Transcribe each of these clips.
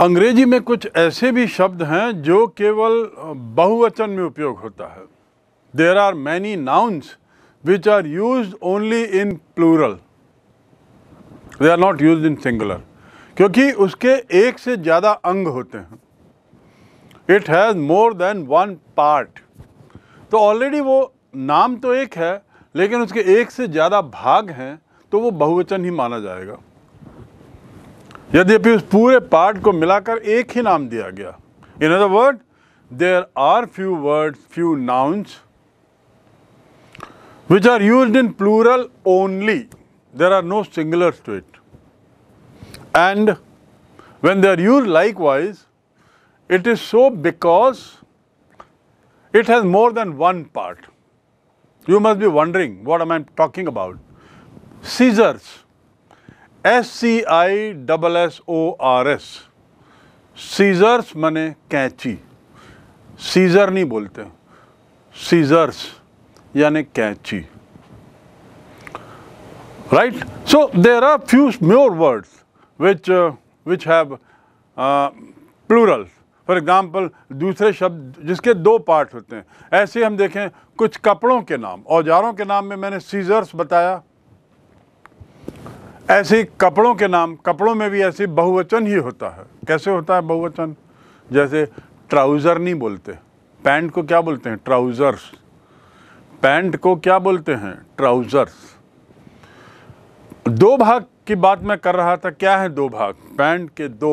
अंग्रेजी में कुछ ऐसे भी शब्द हैं जो केवल बहुवचन में उपयोग होता है there are many nouns which are use only in plural they are not use in singular क्योंकि उसके एक से ज़्यादा अंग होते हैं it has more than one part तो ऑलरेडी वो नाम तो एक है लेकिन उसके एक से ज़्यादा भाग हैं तो वो बहुवचन ही माना जाएगा यद्यपि उस पूरे पार्ट को मिलाकर एक ही नाम दिया गया in other word there are few word few nouns which are used in plural only. There are no singulars to it. And when they are used likewise, it is so because it has more than one part. You must be wondering, what am I talking about? Scissors. S C I double S O R S scissors मने कैंची scissor नहीं बोलते scissors यानी कैंची right so there are few more words which which which plural for example दूसरे शब्द जिसके दो पार्ट होते हैं ऐसे हम देखें कुछ कपड़ों के नाम औजारों के नाम में मैंने सीजर्स बताया ऐसे कपड़ों के नाम कपड़ों में भी ऐसे बहुवचन ही होता है कैसे होता है बहुवचन जैसे ट्राउज़र नहीं बोलते पैंट को क्या बोलते हैं ट्राउज़र्स पैंट को क्या बोलते हैं ट्राउज़र्स दो भाग की बात मैं कर रहा था क्या है दो भाग पैंट के दो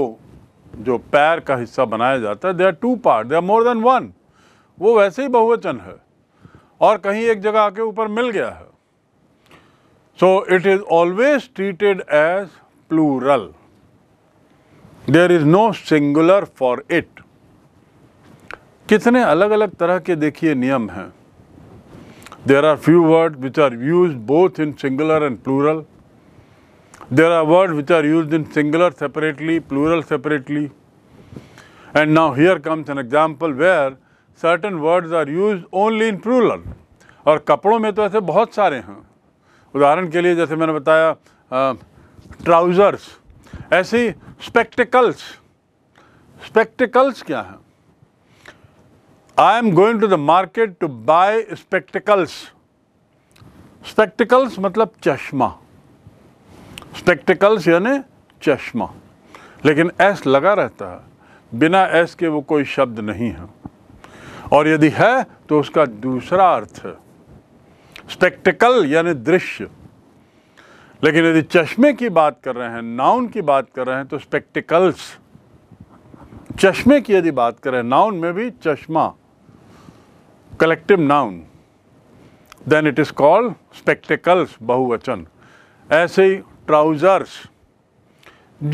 जो पैर का हिस्सा बनाया जाता है they are two part they are more than one वो वैसे ही बहुवचन है और कहीं एक जगह आके ऊपर मिल गया है So, it is always treated as plural. There is no singular for it. कितने अलग अलग तरह के देखिए नियम हैं there are few word which are use both in singular and plural there are word which are use in singular separately plural separately and now here comes an example where certain words are use only in plural और कपड़ों में तो ऐसे बहुत सारे हैं उदाहरण के लिए जैसे मैंने बताया ट्राउज़र्स ऐसे स्पेक्टिकल्स स्पेक्टिकल्स क्या हैं I am going to the market to buy spectacles spectacles मतलब चश्मा स्पेक्टिकल्स यानी चश्मा लेकिन एस लगा रहता है बिना एस के वो कोई शब्द नहीं है और यदि है तो उसका दूसरा अर्थ है स्पेक्टिकल यानी दृश्य लेकिन यदि चश्मे की बात कर रहे हैं नाउन की बात कर रहे हैं तो स्पेक्टिकल्स चश्मे की यदि बात करें नाउन में भी चश्मा collective noun then it is called spectacles बहुवचन ऐसे ही trousers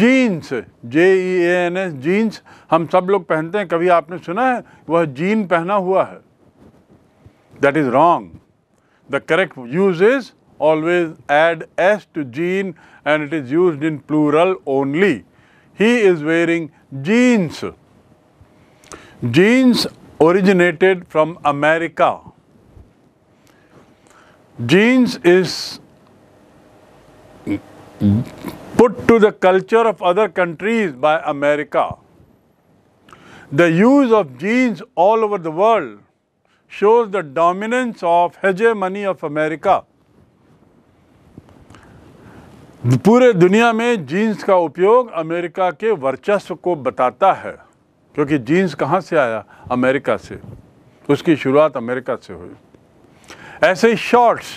jeans J E A N S jeans हम सब लोग पहनते हैं कभी आपने सुना है वह जीन पहना हुआ है that is wrong The correct use is always add S to jean and it is used in plural only. He is wearing jeans. Jeans originated from America. Jeans is put to the culture of other countries by America. The use of jeans all over the world shows the dominance of hegemony of America. पूरे दुनिया में jeans का उपयोग America के वर्चस्व को बताता है क्योंकि जीन्स कहाँ से आया अमेरिका से उसकी शुरुआत अमेरिका से हुई ऐसे ही शॉर्ट्स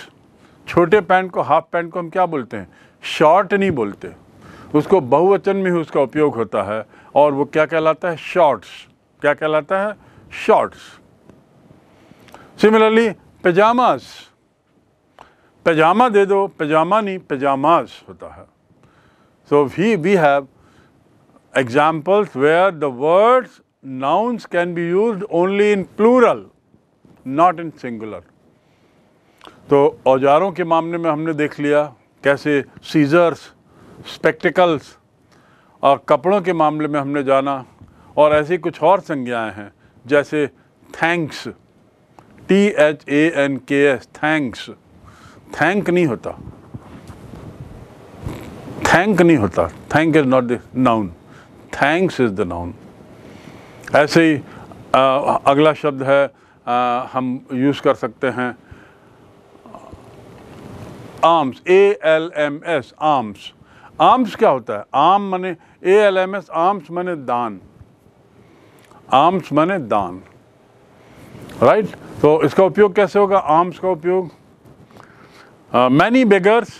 छोटे पैंट को हाफ पैंट को हम क्या बोलते हैं शॉर्ट नहीं बोलते उसको बहुवचन में ही उसका उपयोग होता है और वो क्या कहलाता है शॉर्ट्स क्या कहलाता है शॉर्ट्स सिमिलरली पैजामास पैजामा दे दो पैजामा नहीं पैजामास होता है so we we have examples where the words nouns can be use only in plural not in singular तो औजारों के मामले में हमने देख लिया कैसे सीजर्स स्पेक्टिकल्स और कपड़ों के मामले में हमने जाना और ऐसी कुछ और संज्ञाएं हैं जैसे thanks T H A N K S thanks thank नहीं होता थैंक नहीं होता thank is not the noun thanks is the noun ऐसे ही आ, अगला शब्द है आ, हम यूज़ कर सकते हैं alms A L M S alms alms क्या होता है आम मने A L M S alms मने दान आर्म्स मने दान राइट तो इसका उपयोग कैसे होगा आर्म्स का उपयोग many beggars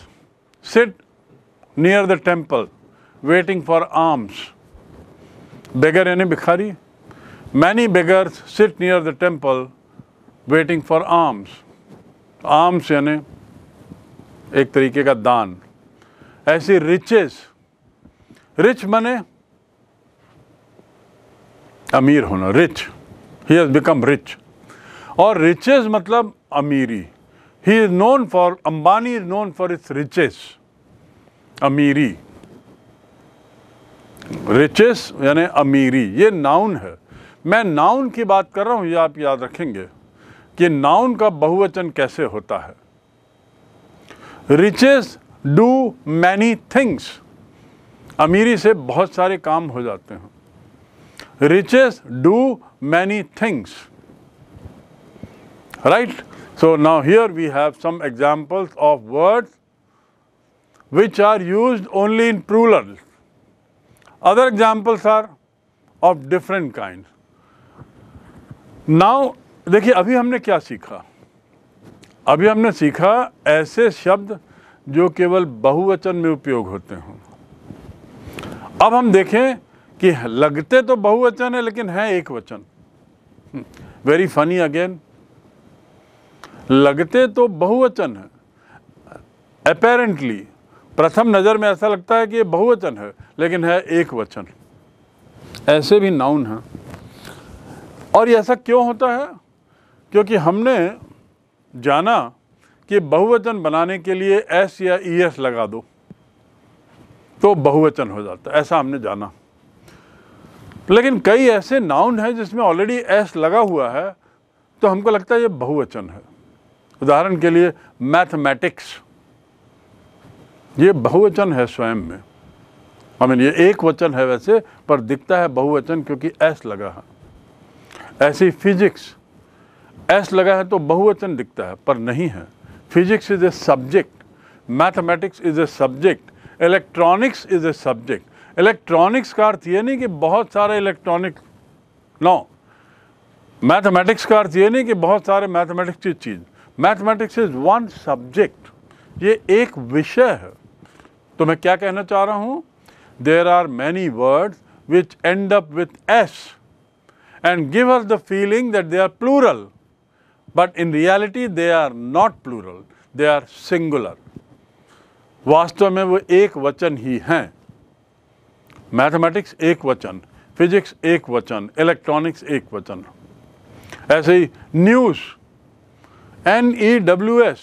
sit near the temple waiting for alms beggar यानी भिखारी many beggars sit near the temple waiting for alms alms यानी एक तरीके का दान ऐसी रिचेस रिच बने अमीर होना rich he has become rich और रिचेस मतलब अमीरी he is known for Ambani is known for its riches अमीरी रिचेस यानी अमीरी ये नाउन है मैं नाउन की बात कर रहा हूँ ये आप याद रखेंगे कि नाउन का बहुवचन कैसे होता है रिचेस डू मैनी थिंग्स अमीरी से बहुत सारे काम हो जाते हैं riches do many things right so now here we have some examples of words which are used only in plural other examples are of different kinds now देखिए अभी हमने क्या सीखा अभी हमने सीखा ऐसे शब्द जो केवल बहुवचन में उपयोग होते हों अब हम देखें कि लगते तो बहुवचन है लेकिन है एक वचन वेरी फनी अगेन लगते तो बहुवचन है अपेरेंटली प्रथम नज़र में ऐसा लगता है कि ये बहुवचन है लेकिन है एक वचन ऐसे भी नाउन है और ऐसा क्यों होता है क्योंकि हमने जाना कि बहुवचन बनाने के लिए एस या ई e एस लगा दो तो बहुवचन हो जाता है ऐसा हमने जाना लेकिन कई ऐसे नाउन हैं जिसमें ऑलरेडी एस लगा हुआ है तो हमको लगता है ये बहुवचन है उदाहरण के लिए मैथमेटिक्स ये बहुवचन है स्वयं में आई मीन ये एक वचन है वैसे पर दिखता है बहुवचन क्योंकि एस लगा है ऐसी फिजिक्स एस लगा है तो बहुवचन दिखता है पर नहीं है physics is a subject mathematics is a subject electronics is a subject electronics का अर्थ ये नहीं कि बहुत सारे इलेक्ट्रॉनिक नो मैथमेटिक्स का अर्थ ये नहीं कि बहुत सारे मैथमेटिक्स की चीज़ मैथमेटिक्स इज़ वन सब्जेक्ट ये एक विषय है तो मैं क्या कहना चाह रहा हूँ there are many words which end up with S and give us the feeling that they are plural but in reality they are not plural they are singular वास्तव में वो एक वचन ही हैं मैथमेटिक्स एक वचन फिजिक्स एक वचन इलेक्ट्रॉनिक्स एक वचन ऐसे ही news N E W S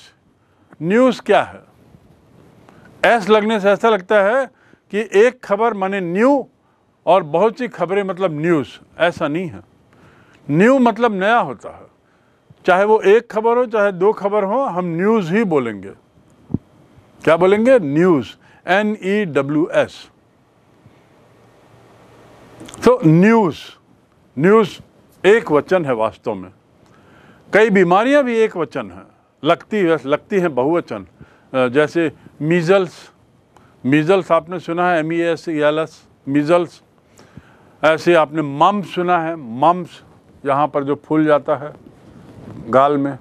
news क्या है एस लगने से ऐसा लगता है कि एक खबर माने न्यू और बहुत सी खबरें मतलब न्यूज़ ऐसा नहीं है न्यू मतलब नया होता है चाहे वो एक खबर हो चाहे दो खबर हो हम न्यूज़ ही बोलेंगे क्या बोलेंगे news N E W S तो न्यूज़ न्यूज़ एक वचन है वास्तव में कई बीमारियां भी एक वचन हैं लगती है लगती हैं बहुवचन जैसे मीज़ल्स मीज़ल्स आपने सुना है M E S L S measles ऐसे आपने मम्स सुना है मम्स यहाँ पर जो फूल जाता है गाल में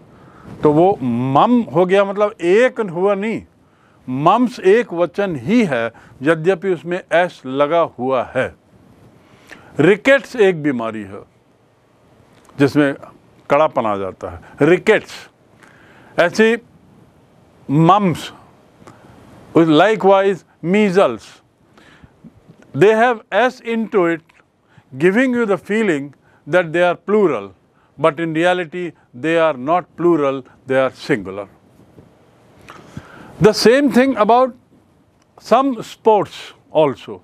तो वो मम हो गया मतलब एक हुआ नहीं मम्स एक वचन ही है यद्यपि उसमें एस लगा हुआ है रिकेट्स एक बीमारी है जिसमें कड़ापन आ जाता है rickets mumps, likewise measles. They have S into it, giving you the feeling that they are plural, but in reality they are not plural, they are singular. The same thing about some sports also.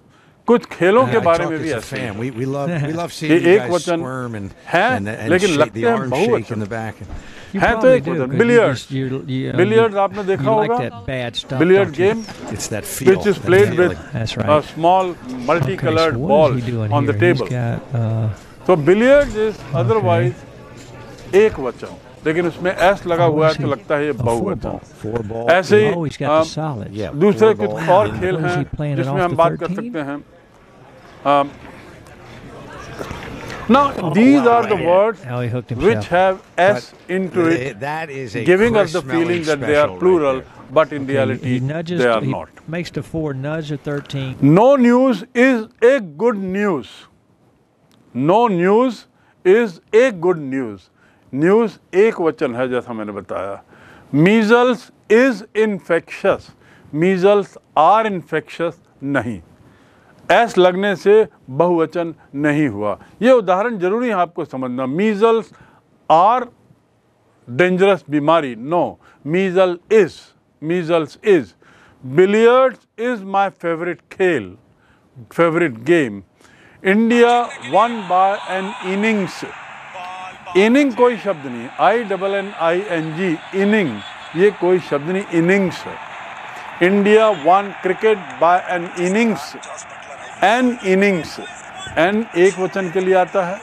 कुछ खेलों के बारे में भी ऐसे we, एक वचन है लेकिन लगते हैं बहुवचन है तो एक वचन बिलियर्ड बिलियर्ड आपने देखा होगा billiard game which is played with a small multi coloured ball on the table तो बिलियर्ड इज अदरवाइज एक वचन लेकिन उसमें एस लगा oh, हुआ है तो लगता है ये बहुवचन ऐसे ही oh, दूसरे कुछ और खेल हैं जिसमें हम बात कर सकते हैं Um, now, oh, these wow, are the words which have S but into it, eh, that is giving us the feeling that they are plural, right but in okay, reality, he nudges, they are he not. Makes the four, nudge the 13. No news is a good news. No news is a good news. News एक वचन है जैसा मैंने बताया Measles is infectious. Measles are infectious नहीं ऐस लगने से बहुवचन नहीं हुआ ये उदाहरण जरूरी है आपको समझना मीज़ल्स आर डेंजरस बीमारी no measle is measles is billiards is my favourite खेल favourite game India won by an innings inning कोई शब्द नहीं I double N I N G inning ये कोई शब्द नहीं innings India won cricket by an innings an innings an एक वचन के लिए आता है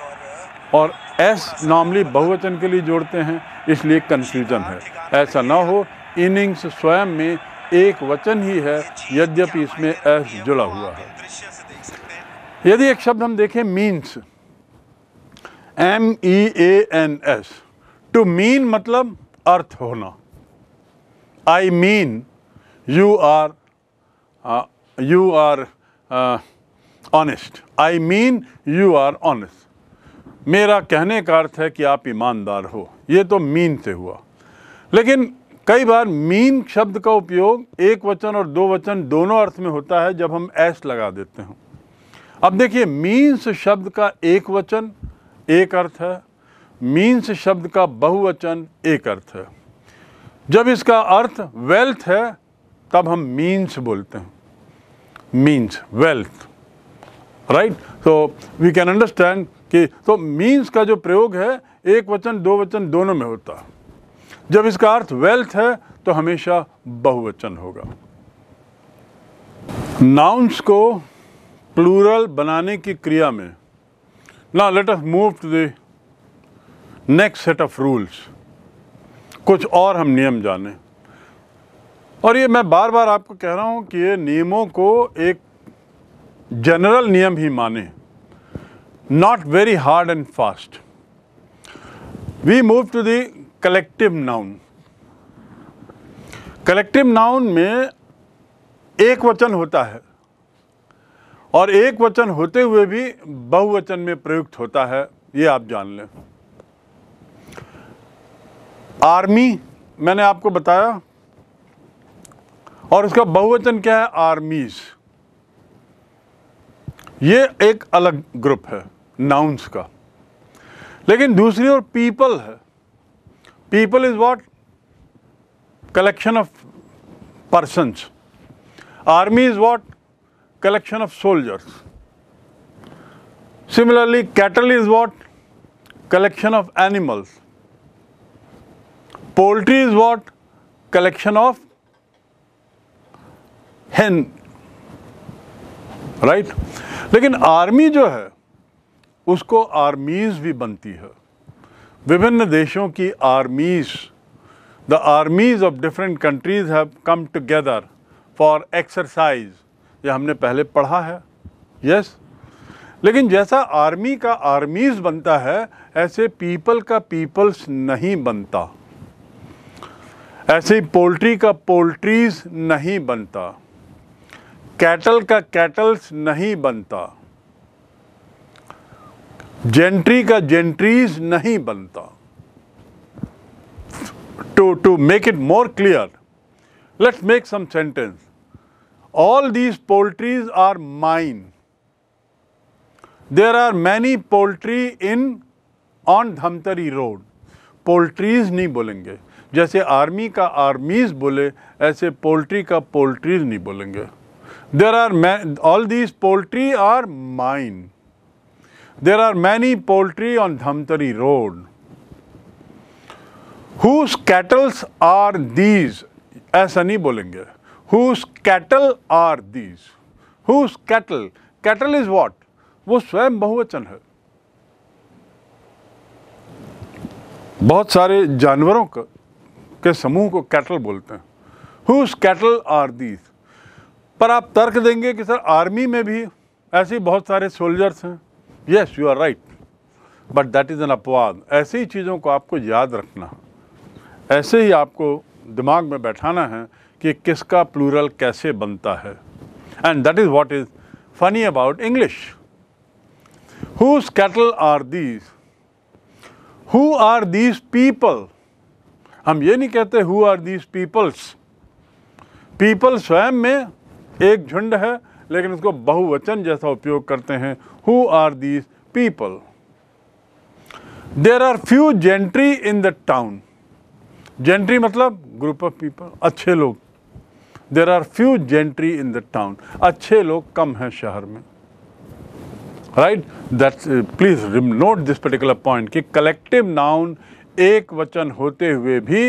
और एस नॉर्मली बहुवचन के लिए जोड़ते हैं इसलिए कन्फ्यूजन है ऐसा ना हो इनिंग्स स्वयं में एक वचन ही है यद्यपि इसमें एस जुड़ा हुआ है यदि एक शब्द हम देखें means M E A N S to mean मतलब अर्थ होना I mean you are you are honest I mean you are honest मेरा कहने का अर्थ है कि आप ईमानदार हो ये तो मीन से हुआ लेकिन कई बार मीन शब्द का उपयोग एक वचन और दो वचन दोनों अर्थ में होता है जब हम ऐस लगा देते हैं अब देखिए मीन्स शब्द का एक वचन एक अर्थ है मीन्स शब्द का बहुवचन एक अर्थ है जब इसका अर्थ वेल्थ है तब हम मीन्स बोलते हैं means wealth right so we can understand कि तो मीन्स का जो प्रयोग है एक वचन दो वचन दोनों में होता जब इसका अर्थ वेल्थ है तो हमेशा बहुवचन होगा नाउंस को प्लूरल बनाने की क्रिया में ना let us move to the next set of rules कुछ और हम नियम जाने और ये मैं बार बार आपको कह रहा हूँ कि ये नियमों को एक जनरल नियम ही माने not very hard and fast we move to the collective noun collective noun में एक वचन होता है और एक वचन होते हुए भी बहुवचन में प्रयुक्त होता है ये आप जान लें आर्मी मैंने आपको बताया और उसका बहुवचन क्या है आर्मीज़ ये एक अलग ग्रुप है नाउंस का लेकिन दूसरी ओर पीपल है people is what collection of persons army is what collection of soldiers similarly cattle is what collection of animals poultry is what? Collection of hen. Right? लेकिन आर्मी जो है उसको आर्मीज़ भी बनती है विभिन्न देशों की armies the armies of different countries have come together for exercise ये हमने पहले पढ़ा है यस लेकिन जैसा आर्मी का आर्मीज़ बनता है ऐसे पीपल का पीपल्स नहीं बनता ऐसे पोल्ट्री का पोल्ट्रीज नहीं बनता कैटल का कैटल्स नहीं बनता जेंट्री का जेंट्रीज नहीं बनता to to make it more clear let's make some sentence all these poultries are mine there are many poultry in on Dhamtari road poultries नहीं बोलेंगे जैसे आर्मी का आर्मीज बोले ऐसे पोल्ट्री का पोल्ट्रीज नहीं बोलेंगे There are all these poultry are mine. There are many poultry on Dhamtari Road. Whose cattle are these? ऐसा नहीं बोलेंगे. Whose cattle are these? Whose cattle? Cattle is what? वो स्वयं बहुवचन है. बहुत सारे जानवरों के समूह को कैटल बोलते हैं. Whose cattle are these? पर आप तर्क देंगे कि सर आर्मी में भी ऐसे बहुत सारे सोल्जर्स हैं yes you are right but that is an अपवाद ऐसी ही चीज़ों को आपको याद रखना ऐसे ही आपको दिमाग में बैठाना है कि किसका प्लूरल कैसे बनता है and that is what is funny about English whose cattle are these who are these people हम ये नहीं कहते who are these peoples people स्वयं में एक झुंड है लेकिन उसको बहुवचन जैसा उपयोग करते हैं who are these people there are few gentry in the town gentry मतलब ग्रुप ऑफ पीपल अच्छे लोग there are few gentry in the town अच्छे लोग कम हैं शहर में right that's please note this particular point कि कलेक्टिव नाउन एक वचन होते हुए भी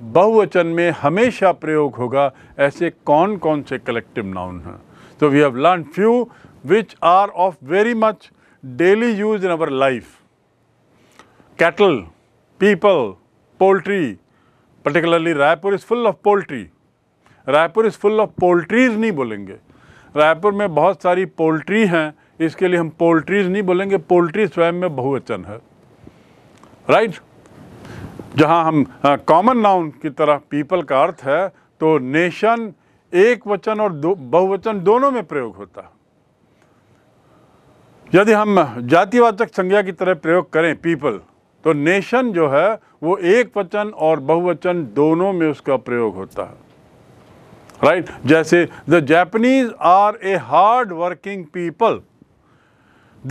बहुवचन में हमेशा प्रयोग होगा ऐसे कौन कौन से कलेक्टिव नाउन हैं तो we have learn few which are of very much daily use in our life cattle people poultry particularly Raipur is full of poultry Raipur is full of poultries नहीं बोलेंगे रायपुर में बहुत सारी पोल्ट्री हैं इसके लिए हम पोल्ट्रीज नहीं बोलेंगे पोल्ट्री स्वयं में बहुवचन है राइट right? जहां हम कॉमन नाउन की तरह पीपल का अर्थ है तो नेशन एक वचन और दो बहुवचन दोनों में प्रयोग होता है यदि हम जातिवाचक संज्ञा की तरह प्रयोग करें पीपल तो नेशन जो है वो एक वचन और बहुवचन दोनों में उसका प्रयोग होता है राइट right? जैसे the Japanese are a hard working people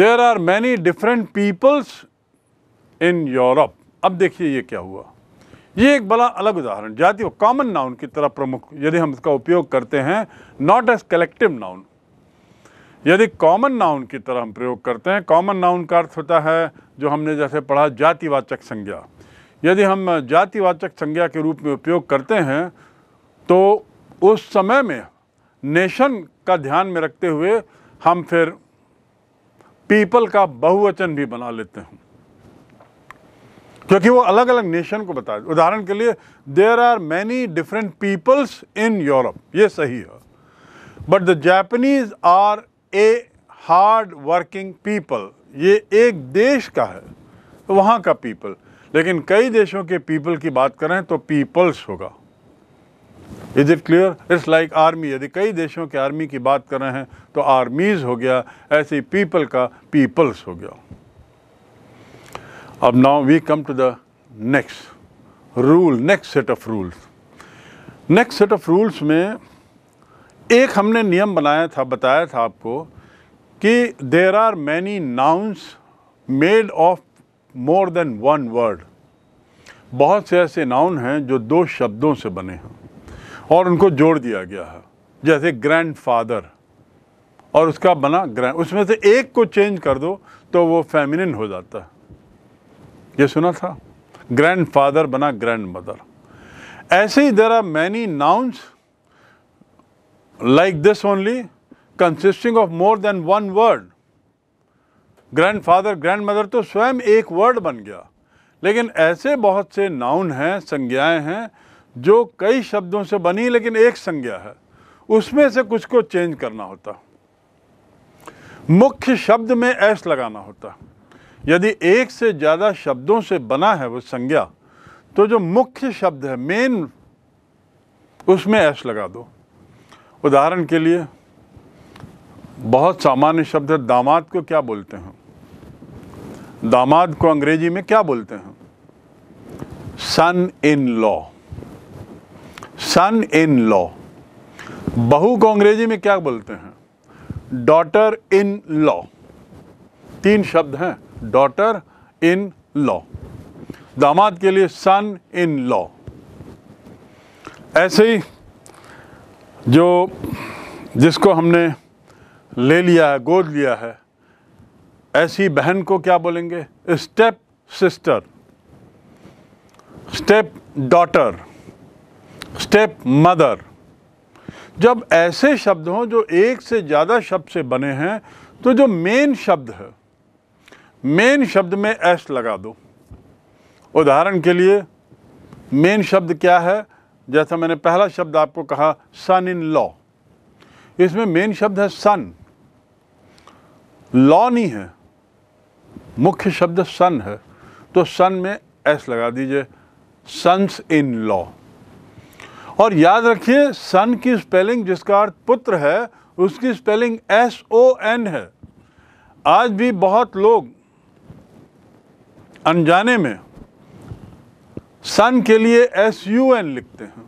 there are many different peoples in Europe अब देखिए ये क्या हुआ ये एक बड़ा अलग उदाहरण जाति और कॉमन नाउन की तरह प्रमुख यदि हम इसका उपयोग करते हैं नॉट एज कलेक्टिव नाउन यदि कॉमन नाउन की तरह हम प्रयोग करते हैं कॉमन नाउन का अर्थ होता है जो हमने जैसे पढ़ा जातिवाचक संज्ञा यदि हम जातिवाचक संज्ञा के रूप में उपयोग करते हैं तो उस समय में नेशन का ध्यान में रखते हुए हम फिर पीपल का बहुवचन भी बना लेते हैं क्योंकि वो अलग अलग नेशन को बता उदाहरण के लिए there are many different peoples in Europe ये सही है but the Japanese are a hard working people ये एक देश का है तो वहाँ का पीपल लेकिन कई देशों के पीपल की बात करें तो पीपल्स होगा is it clear it's like army यदि कई देशों के आर्मी की बात कर रहे हैं तो आर्मीज़ हो गया ऐसे पीपल का पीपल्स हो गया अब now we come to the next rule next set of rules next set of rules में एक हमने नियम बनाया था बताया था आपको कि there are many nouns made of more than one word बहुत से ऐसे नाउन हैं जो दो शब्दों से बने हैं और उनको जोड़ दिया गया है जैसे ग्रैंड फादर और उसका बना ग्रैंड उसमें से एक को चेंज कर दो तो वो फेमिनिन हो जाता है ये सुना था ग्रैंडफादर बना ग्रैंड मदर ऐसे ही there are many nouns like this only consisting of more than one word grandfather grandmother तो स्वयं एक वर्ड बन गया लेकिन ऐसे बहुत से नाउन हैं संज्ञाएं हैं जो कई शब्दों से बनी लेकिन एक संज्ञा है उसमें से कुछ को चेंज करना होता मुख्य शब्द में ऐस लगाना होता यदि एक से ज़्यादा शब्दों से बना है वो संज्ञा तो जो मुख्य शब्द है मेन उसमें ऐश लगा दो उदाहरण के लिए बहुत सामान्य शब्द है दामाद को क्या बोलते हैं दामाद को अंग्रेजी में क्या बोलते हैं सन in law sun in law बहू को अंग्रेजी में क्या बोलते हैं डॉटर इन लॉ तीन शब्द हैं डॉटर इन लॉ दामाद के लिए सन इन लॉ ऐसे ही जो जिसको हमने ले लिया है गोद लिया है ऐसी बहन को क्या बोलेंगे step sister step daughter step mother जब ऐसे शब्द हों जो एक से ज़्यादा शब्द से बने हैं तो जो मेन शब्द है मेन शब्द में एस लगा दो उदाहरण के लिए मेन शब्द क्या है जैसा मैंने पहला शब्द आपको कहा सन इन लॉ इसमें मेन शब्द है सन लॉ नहीं है मुख्य शब्द सन है तो सन में एस लगा दीजिए सन्स इन लॉ और याद रखिए सन की स्पेलिंग जिसका अर्थ पुत्र है उसकी स्पेलिंग एस ओ एन है आज भी बहुत लोग अनजाने में सन के लिए एस यू एन लिखते हैं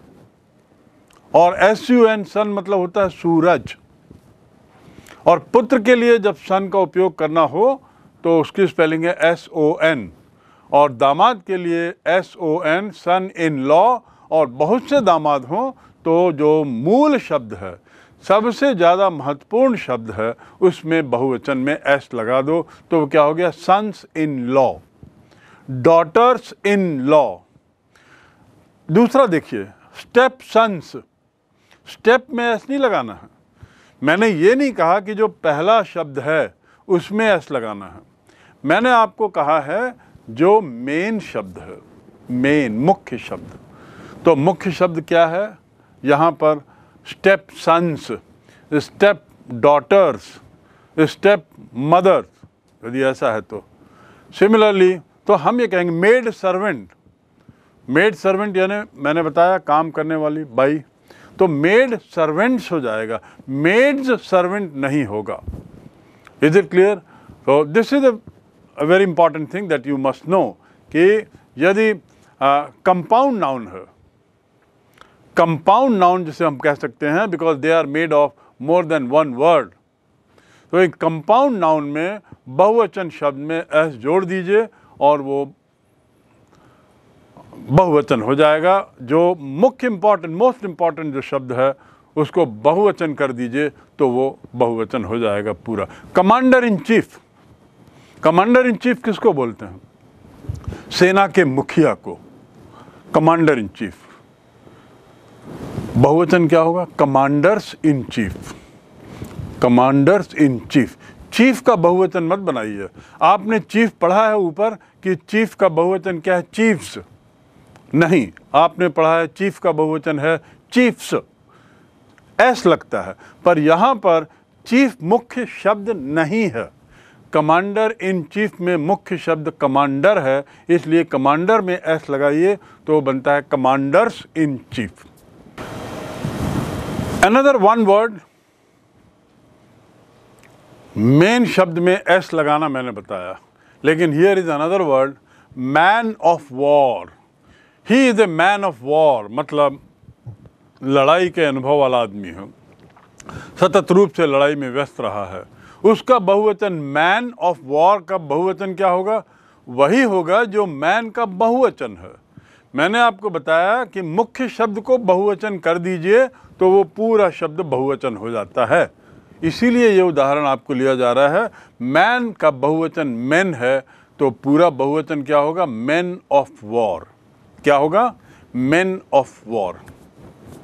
और एस यू एन सन मतलब होता है सूरज और पुत्र के लिए जब सन का उपयोग करना हो तो उसकी स्पेलिंग है एस ओ एन और दामाद के लिए S O N son in law और बहुत से दामाद हों तो जो मूल शब्द है सबसे ज़्यादा महत्वपूर्ण शब्द है उसमें बहुवचन में एस लगा दो तो क्या हो गया sons in law daughters in law दूसरा देखिए स्टेप सन्स स्टेप में एस नहीं लगाना है मैंने ये नहीं कहा कि जो पहला शब्द है उसमें एस लगाना है मैंने आपको कहा है जो मेन शब्द है मेन मुख्य शब्द तो मुख्य शब्द क्या है यहाँ पर step sons step daughters step mothers यदि ऐसा है तो सिमिलरली तो हम ये कहेंगे मेड सर्वेंट मेड सर्वेंट यानी मैंने बताया काम करने वाली बाई तो मेड सर्वेंट्स हो जाएगा मेड्स सर्वेंट नहीं होगा इज इट क्लियर तो this is a very important thing that you must know कि यदि कंपाउंड नाउन है कंपाउंड नाउन जिसे हम कह सकते हैं because they are made of more than one word तो एक कंपाउंड नाउन में बहुवचन शब्द में एस जोड़ दीजिए और वो बहुवचन हो जाएगा जो मुख्य इम्पॉर्टेंट मोस्ट इम्पॉर्टेंट जो शब्द है उसको बहुवचन कर दीजिए तो वो बहुवचन हो जाएगा पूरा commander in chief commander in chief किसको बोलते हैं सेना के मुखिया को कमांडर इन चीफ बहुवचन क्या होगा commanders in chief commanders in chief chief का बहुवचन मत बनाइए आपने चीफ पढ़ा है ऊपर कि चीफ का बहुवचन क्या है चीफ्स नहीं आपने पढ़ा है चीफ का बहुवचन है चीफ्स एस लगता है पर यहाँ पर चीफ मुख्य शब्द नहीं है कमांडर इन चीफ में मुख्य शब्द कमांडर है इसलिए कमांडर में एस लगाइए तो बनता है commanders in chief another one word men शब्द में एस लगाना मैंने बताया लेकिन here is another word man of war he is a man of war मतलब लड़ाई के अनुभव वाला आदमी है सतत रूप से लड़ाई में व्यस्त रहा है उसका बहुवचन मैन ऑफ वॉर का बहुवचन क्या होगा वही होगा जो मैन का बहुवचन है मैंने आपको बताया कि मुख्य शब्द को बहुवचन कर दीजिए तो वो पूरा शब्द बहुवचन हो जाता है इसीलिए ये उदाहरण आपको लिया जा रहा है मैन का बहुवचन मैन है तो पूरा बहुवचन क्या होगा मैन ऑफ वॉर क्या होगा मैन ऑफ वॉर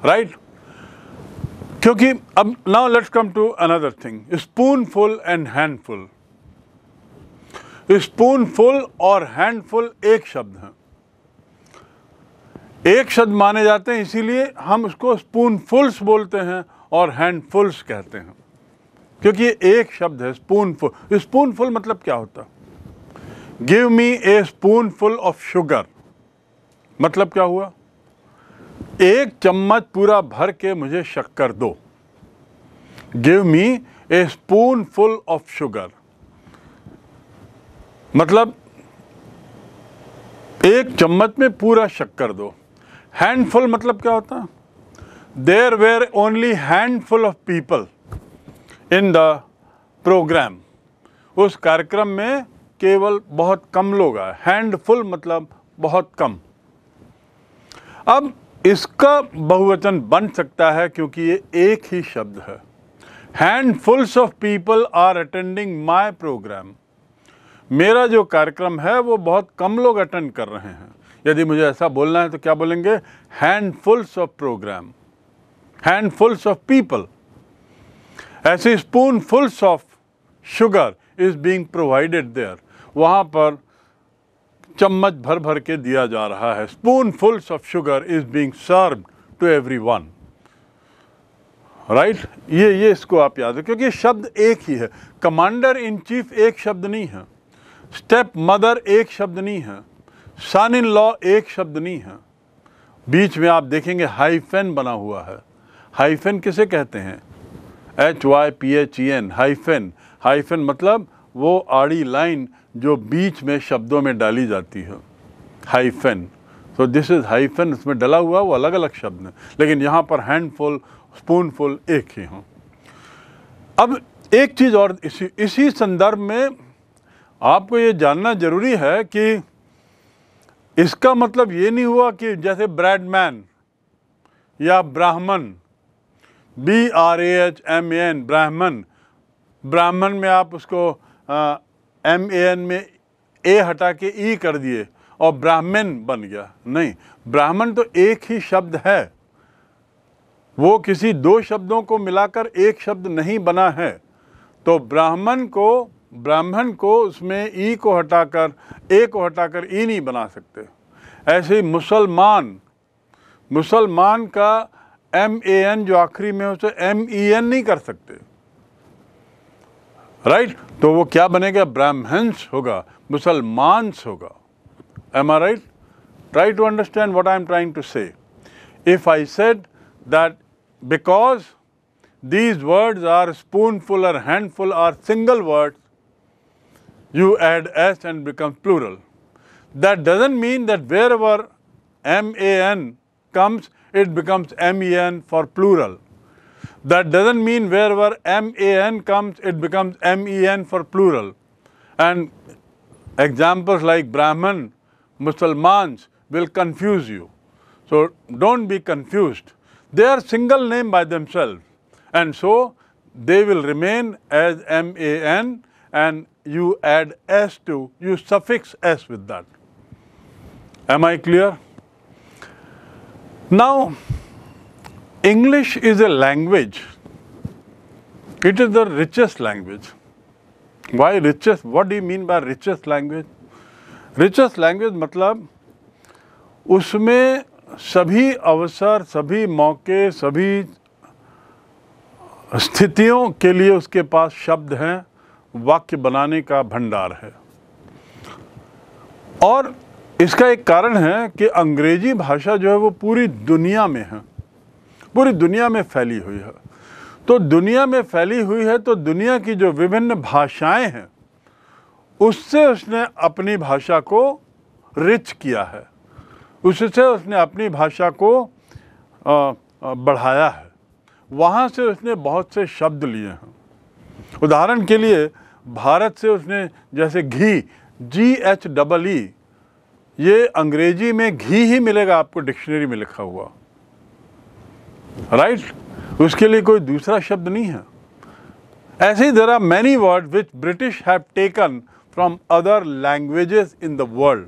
राइट क्योंकि अब now let's come to another thing spoonful and handful spoonful और हैंडफुल एक शब्द है एक शब्द माने जाते हैं इसीलिए हम उसको स्पूनफुल्स बोलते हैं और हैंडफुल्स कहते हैं क्योंकि एक शब्द है स्पूनफुल स्पूनफुल मतलब क्या होता give me a spoonful of sugar मतलब क्या हुआ एक चम्मच पूरा भर के मुझे शक्कर दो give me a spoonful of sugar मतलब एक चम्मच में पूरा शक्कर दो हैंडफुल मतलब क्या होता there were only handful of people in the programme उस कार्यक्रम में केवल बहुत कम लोग आए हैंडफुल मतलब बहुत कम अब इसका बहुवचन बन सकता है क्योंकि ये एक ही शब्द है handfuls of people are attending my programme मेरा जो कार्यक्रम है वो बहुत कम लोग अटेंड कर रहे हैं यदि मुझे ऐसा बोलना है तो क्या बोलेंगे handfuls of programme handfuls of people ऐसे fuls of sugar is being provided there वहाँ पर चम्मच भर भर के दिया जा रहा है spoonfuls of sugar is being served to everyone right ये ये इसको आप याद रखें क्योंकि शब्द एक ही है कमांडर इन चीफ एक शब्द नहीं है स्टेप मदर एक शब्द नहीं है सन इन लॉ एक शब्द नहीं है बीच में आप देखेंगे हाइफेन बना हुआ है हाइफेन किसे कहते हैं H Y P H E N hyphen hyphen मतलब वो आड़ी लाइन जो बीच में शब्दों में डाली जाती है हाइफन तो दिस इज़ हाइफन उसमें डला हुआ वो अलग अलग शब्द हैं लेकिन यहाँ पर हैंडफुल स्पूनफुल एक ही हों अब एक चीज़ और इसी इसी संदर्भ में आपको ये जानना ज़रूरी है कि इसका मतलब ये नहीं हुआ कि जैसे ब्रैडमैन या Brahman B R A H M A N Brahman Brahman में आप उसको एम ए एन में ए हटा के ई e कर दिए और ब्राह्मण बन गया नहीं ब्राह्मण तो एक ही शब्द है वो किसी दो शब्दों को मिलाकर एक शब्द नहीं बना है तो ब्राह्मण को ब्राह्मण को उसमें ई e को हटाकर ए को हटाकर ई e नहीं बना सकते ऐसे ही मुसलमान मुसलमान का एम ए एन जो आखिरी में उसे एम ई एन नहीं कर सकते right? तो वो क्या बनेगा ब्राह्मण्स होगा मुसलमान्स होगा am I right try to understand what I am trying to say if I said that because these words are spoonful or handful or single words, you add s and becomes plural. That doesn't mean that wherever man comes, it becomes men for plural. That doesn't mean wherever MAN comes, it becomes MEN for plural. And examples like Brahman, Muslims will confuse you. So don't be confused. They are single name by themselves. And so they will remain as MAN and you add S to, you suffix S with that. Am I clear? Now, English is a language. It is the richest language. Why richest? What do you mean by richest language? Richest language मतलब उसमें सभी अवसर सभी मौके सभी स्थितियों के लिए उसके पास शब्द हैं वाक्य बनाने का भंडार है और इसका एक कारण है कि अंग्रेज़ी भाषा जो है वो पूरी दुनिया में है पूरी दुनिया में फैली हुई है तो दुनिया में फैली हुई है तो दुनिया की जो विभिन्न भाषाएं हैं उससे उसने अपनी भाषा को रिच किया है उससे उसने अपनी भाषा को बढ़ाया है वहाँ से उसने बहुत से शब्द लिए हैं उदाहरण के लिए भारत से उसने जैसे घी जी एच डबल ई ये अंग्रेजी में घी ही मिलेगा आपको डिक्शनरी में लिखा हुआ राइट right? उसके लिए कोई दूसरा शब्द नहीं है ऐसे ही there are many word which British have taken from other languages in the world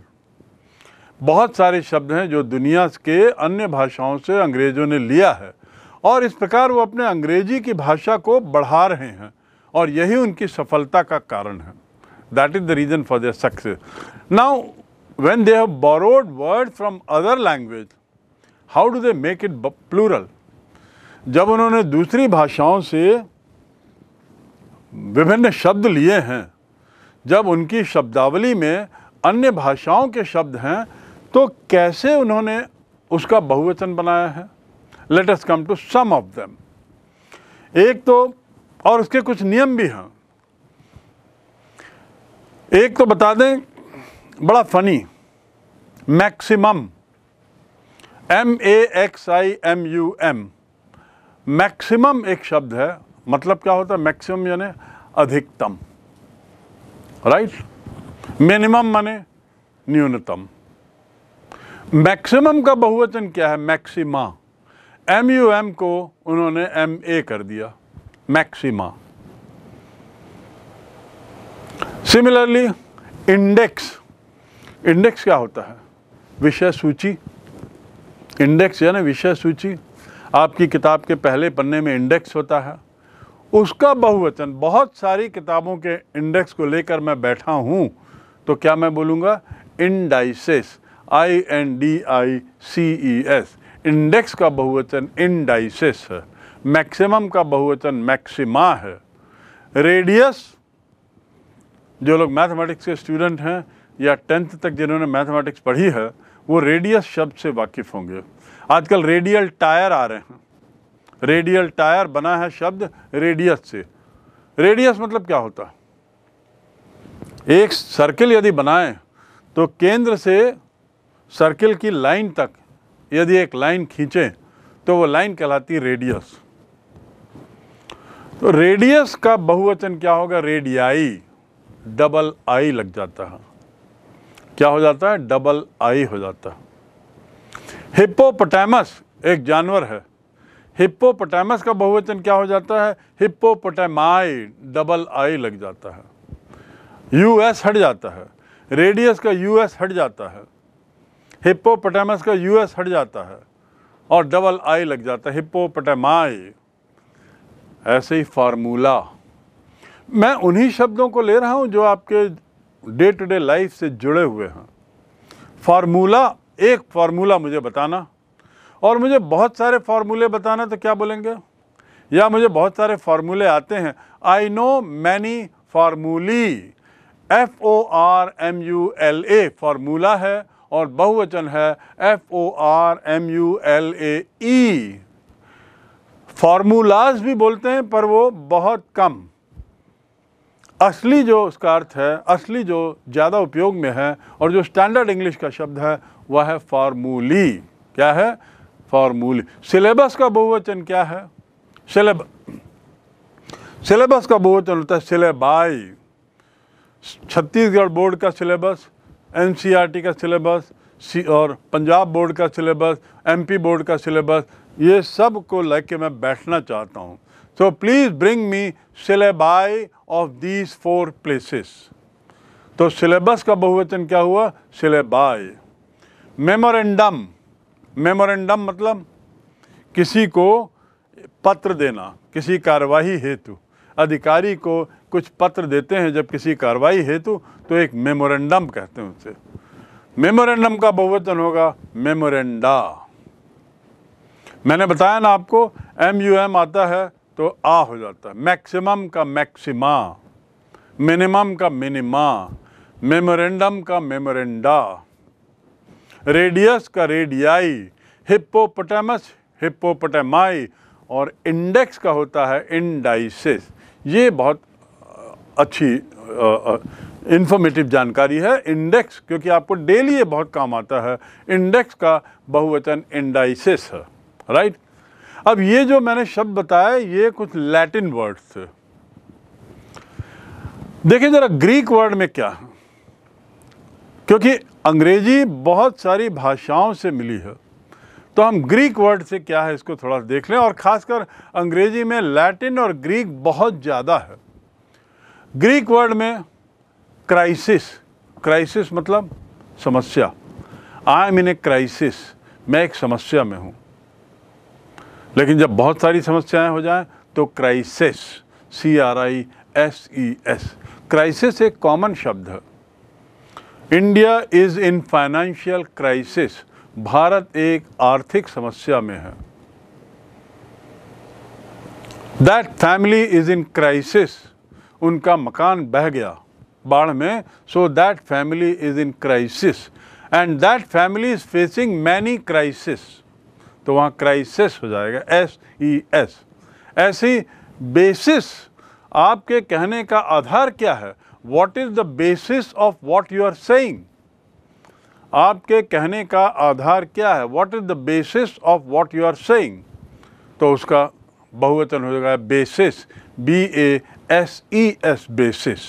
बहुत सारे शब्द हैं जो दुनिया के अन्य भाषाओं से अंग्रेज़ों ने लिया है और इस प्रकार वो अपने अंग्रेजी की भाषा को बढ़ा रहे हैं और यही उनकी सफलता का कारण है that is the reason for the success now when they have borrowed words from other language, how do they make it plural? जब उन्होंने दूसरी भाषाओं से विभिन्न शब्द लिए हैं जब उनकी शब्दावली में अन्य भाषाओं के शब्द हैं तो कैसे उन्होंने उसका बहुवचन बनाया है let's come to some of them एक तो और उसके कुछ नियम भी हैं एक तो बता दें बड़ा funny maximum M A X I M U M maximum एक शब्द है मतलब क्या होता है मैक्सिमम यानी अधिकतम राइट मिनिमम माने न्यूनतम मैक्सिमम का बहुवचन क्या है मैक्सिमा एम यू एम को उन्होंने एम ए कर दिया मैक्सिमा सिमिलरली इंडेक्स इंडेक्स क्या होता है विषय सूची इंडेक्स यानी विषय सूची आपकी किताब के पहले पन्ने में इंडेक्स होता है उसका बहुवचन बहुत सारी किताबों के इंडेक्स को लेकर मैं बैठा हूँ तो क्या मैं बोलूँगा indices I N D I C E e S index का बहुवचन इंडाइसेस है मैक्सिमम का बहुवचन मैक्सिमा है रेडियस जो लोग मैथमेटिक्स के स्टूडेंट हैं या टेंथ तक जिन्होंने मैथमेटिक्स पढ़ी है वो रेडियस शब्द से वाकिफ़ होंगे आजकल रेडियल टायर आ रहे हैं रेडियल टायर बना है शब्द रेडियस से रेडियस मतलब क्या होता है एक सर्किल यदि बनाए तो केंद्र से सर्किल की लाइन तक यदि एक लाइन खींचे तो वो लाइन कहलाती रेडियस तो रेडियस का बहुवचन क्या होगा रेडियाई डबल आई लग जाता है क्या हो जाता है डबल आई हो जाता है हिप्पोपोटामस एक जानवर है हिप्पोपोटामस का बहुवचन क्या हो जाता है हिप्पोपोटामाई डबल आई लग जाता है यूएस हट जाता है रेडियस का यूएस हट जाता है हिप्पोपोटामस का यूएस हट जाता है और डबल आई लग जाता है हिप्पोपोटामाई ऐसे ही फार्मूला मैं उन्हीं शब्दों को ले रहा हूँ जो आपके डे टू डे लाइफ से जुड़े हुए हैं फार्मूला एक फार्मूला मुझे बताना और मुझे बहुत सारे फार्मूले बताना तो क्या बोलेंगे या मुझे बहुत सारे फार्मूले आते हैं I know many formulae F O R M U L A formula है और बहुवचन है F O R M U L A formulas भी बोलते हैं पर वो बहुत कम असली जो उसका अर्थ है असली जो ज़्यादा उपयोग में है और जो स्टैंडर्ड इंग्लिश का शब्द है वह है फार्मूली क्या है फार्मूली सिलेबस का बहुवचन क्या है सिलेब सिलेबस का बहुवचन होता है सिलेबाई छत्तीसगढ़ बोर्ड का सिलेबस एन e का सिलेबस सी और पंजाब बोर्ड का सिलेबस एमपी बोर्ड का सिलेबस ये सब को लेके मैं बैठना चाहता हूँ So please bring me syllabi of these four places. तो सिलेबस का बहुवचन क्या हुआ syllabi. मेमोरेंडम मेमोरेंडम मतलब किसी को पत्र देना किसी कार्यवाही हेतु अधिकारी को कुछ पत्र देते हैं जब किसी कार्रवाई हेतु तो एक मेमोरेंडम कहते हैं उसे मेमोरेंडम का बहुवचन होगा मेमोरेंडा मैंने बताया ना आपको एम यू एम आता है तो आ हो जाता है मैक्सिमम का मैक्सिमा मिनिमम का मिनिमा मेमोरेंडम का मेमोरेंडा रेडियस का रेडियाई हिप्पोपोटामस हिप्पोपोटामाई और इंडेक्स का होता है इंडाइसिस ये बहुत अच्छी इंफॉर्मेटिव जानकारी है इंडेक्स क्योंकि आपको डेली ये बहुत काम आता है इंडेक्स का बहुवचन इंडाइसिस है राइट अब ये जो मैंने शब्द बताया ये कुछ लैटिन वर्ड्स थे देखिए ज़रा ग्रीक वर्ड में क्या है क्योंकि अंग्रेजी बहुत सारी भाषाओं से मिली है तो हम ग्रीक वर्ड से क्या है इसको थोड़ा देख लें और ख़ासकर अंग्रेजी में लैटिन और ग्रीक बहुत ज़्यादा है ग्रीक वर्ड में क्राइसिस क्राइसिस मतलब समस्या I am in a crisis मैं एक समस्या में हूँ लेकिन जब बहुत सारी समस्याएं हो जाएं तो crisis C R I S E S crisis एक कॉमन शब्द है India is in financial crisis भारत एक आर्थिक समस्या में है that family is in crisis उनका मकान बह गया बाढ़ में so that family is in crisis and that family is facing many crisis तो वहाँ क्राइसिस हो जाएगा एस ई एस ऐसी बेसिस आपके कहने का आधार क्या है what is the basis of what you are saying आपके कहने का आधार क्या है what is the basis of what you are saying तो उसका बहुवचन हो जाएगा basis B A S E S basis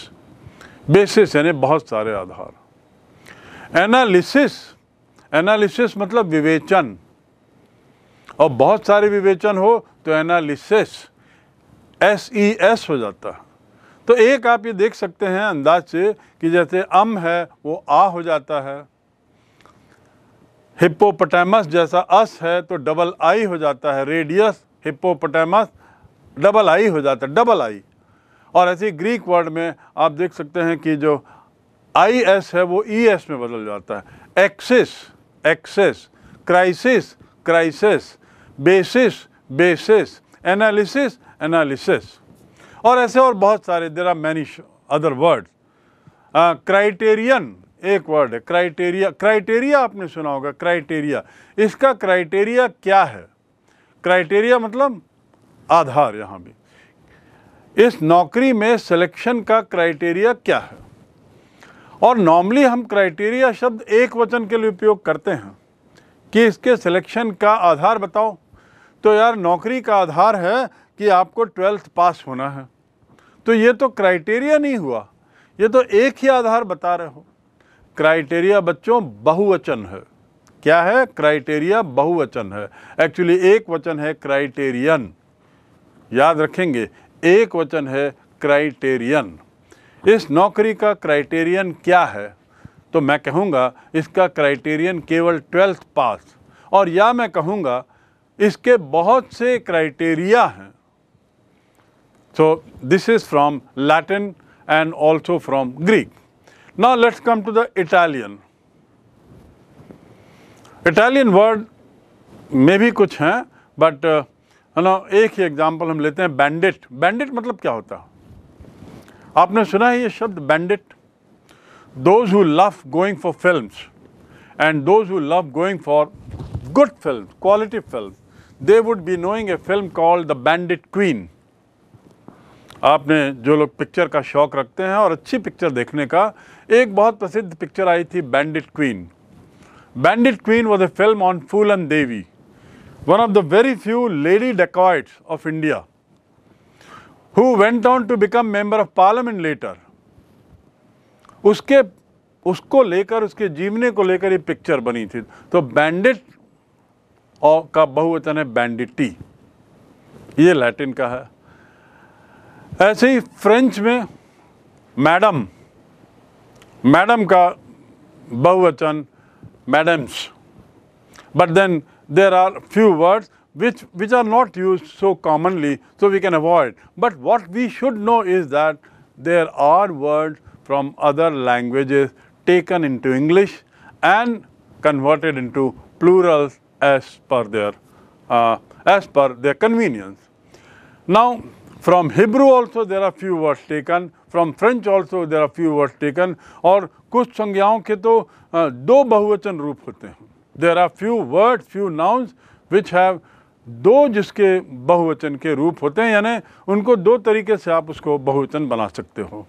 basis यानी बहुत सारे आधार एनालिसिस एनालिसिस मतलब विवेचन और बहुत सारे विवेचन हो तो एनालिसिस एस ई एस हो जाता है तो एक आप ये देख सकते हैं अंदाज से कि जैसे अम है वो आ हो जाता है हिप्पोपोटामस जैसा अस है तो डबल आई हो जाता है रेडियस हिप्पोपोटामस डबल आई हो जाता है डबल आई और ऐसे ग्रीक वर्ड में आप देख सकते हैं कि जो आई एस है वो ई e एस में बदल जाता है axis axis crisis crisis basis basis analysis analysis और ऐसे और बहुत सारे there are many other word criterion एक वर्ड है क्राइटेरिया क्राइटेरिया आपने सुना होगा क्राइटेरिया इसका क्राइटेरिया क्या है क्राइटेरिया मतलब आधार यहाँ भी इस नौकरी में सिलेक्शन का क्राइटेरिया क्या है और नॉर्मली हम क्राइटेरिया शब्द एक वचन के लिए उपयोग करते हैं कि इसके सिलेक्शन का आधार बताओ तो यार नौकरी का आधार है कि आपको ट्वेल्थ पास होना है तो ये तो क्राइटेरिया नहीं हुआ ये तो एक ही आधार बता रहे हो क्राइटेरिया बच्चों बहुवचन है क्या है क्राइटेरिया बहुवचन है एक्चुअली एक वचन है क्राइटेरियन याद रखेंगे एक वचन है क्राइटेरियन इस नौकरी का क्राइटेरियन क्या है तो मैं कहूँगा इसका क्राइटेरियन केवल ट्वेल्थ पास और या मैं कहूँगा इसके बहुत से क्राइटेरिया हैं so this is from Latin and also from Greek now let's come to the Italian Italian word में भी कुछ हैं बट uh, है ना एक ही एग्जांपल हम लेते हैं बैंडिट बैंडिट मतलब क्या होता आपने सुना है ये शब्द bandit those who love going for film and those who love going for good film quality film they would be knowing a film called The Bandit Queen. आपने जो लोग पिक्चर का शौक़ रखते हैं और अच्छी पिक्चर देखने का एक बहुत प्रसिद्ध पिक्चर आई थी Bandit Queen Bandit Queen was a film on Phoolan Devi one of the very few lady dacoits of India who went on to become member of parliament later उसके उसको लेकर उसके जीवने को लेकर ये पिक्चर बनी थी तो बैंडिट और का बहुवचन है बैंडिटी ये लैटिन का है ऐसे ही फ्रेंच में मैडम मैडम का बहुवचन madams but then there are few words which which are not use so commonly so we can avoid but what we should know is that there are word from other language taken into English and converted into plurals as per their uh, as per their convenience. Now from Hebrew also there are few words taken, from French also there are few words taken और कुछ संज्ञाओं के तो uh, दो बहुवचन रूप होते हैं there are few word few nouns which have two जिसके बहुवचन के रूप होते हैं यानी उनको दो तरीके से आप उसको बहुवचन बना सकते हो